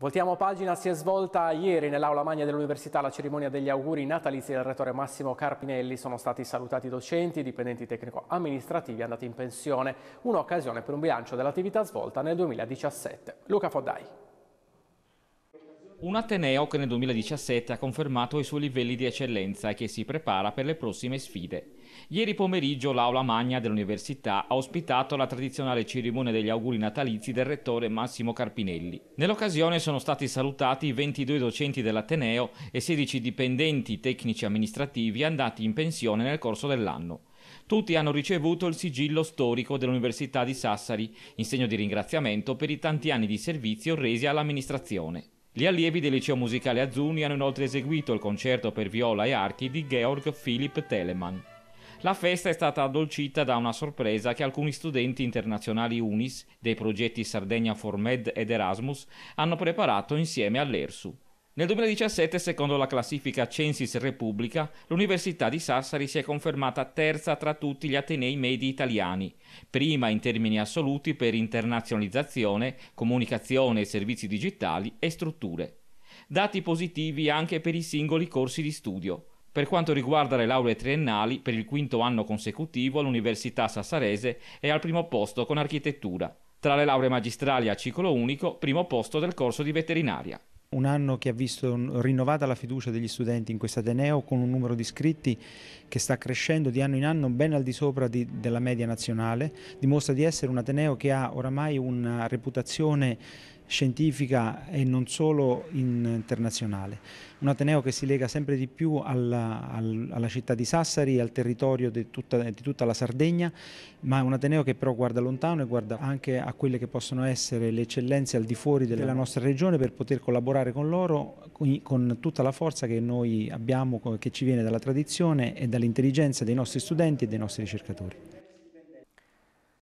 Voltiamo pagina, si è svolta ieri nell'aula magna dell'Università la cerimonia degli auguri natalizi del rettore Massimo Carpinelli. Sono stati salutati docenti, dipendenti tecnico-amministrativi andati in pensione. Un'occasione per un bilancio dell'attività svolta nel 2017. Luca Foddai. Un Ateneo che nel 2017 ha confermato i suoi livelli di eccellenza e che si prepara per le prossime sfide. Ieri pomeriggio l'Aula Magna dell'Università ha ospitato la tradizionale cerimonia degli auguri natalizi del rettore Massimo Carpinelli. Nell'occasione sono stati salutati 22 docenti dell'Ateneo e 16 dipendenti tecnici amministrativi andati in pensione nel corso dell'anno. Tutti hanno ricevuto il sigillo storico dell'Università di Sassari, in segno di ringraziamento per i tanti anni di servizio resi all'amministrazione. Gli allievi del liceo musicale Azzuni hanno inoltre eseguito il concerto per viola e archi di Georg Philipp Telemann. La festa è stata addolcita da una sorpresa che alcuni studenti internazionali UNIS dei progetti Sardegna for Med ed Erasmus hanno preparato insieme all'ERSU. Nel 2017, secondo la classifica Censis Repubblica, l'Università di Sassari si è confermata terza tra tutti gli atenei medi italiani, prima in termini assoluti per internazionalizzazione, comunicazione e servizi digitali e strutture. Dati positivi anche per i singoli corsi di studio. Per quanto riguarda le lauree triennali, per il quinto anno consecutivo l'Università Sassarese è al primo posto con architettura. Tra le lauree magistrali a ciclo unico, primo posto del corso di veterinaria. Un anno che ha visto rinnovata la fiducia degli studenti in questo Ateneo con un numero di iscritti che sta crescendo di anno in anno ben al di sopra di, della media nazionale, dimostra di essere un Ateneo che ha oramai una reputazione scientifica e non solo in internazionale. Un Ateneo che si lega sempre di più alla, alla città di Sassari, al territorio di tutta, di tutta, la Sardegna, ma un Ateneo che però guarda lontano e guarda anche a quelle che possono essere le eccellenze al di fuori della nostra regione per poter collaborare con loro con tutta la forza che noi abbiamo, che ci viene dalla tradizione e dall'intelligenza dei nostri studenti e dei nostri ricercatori.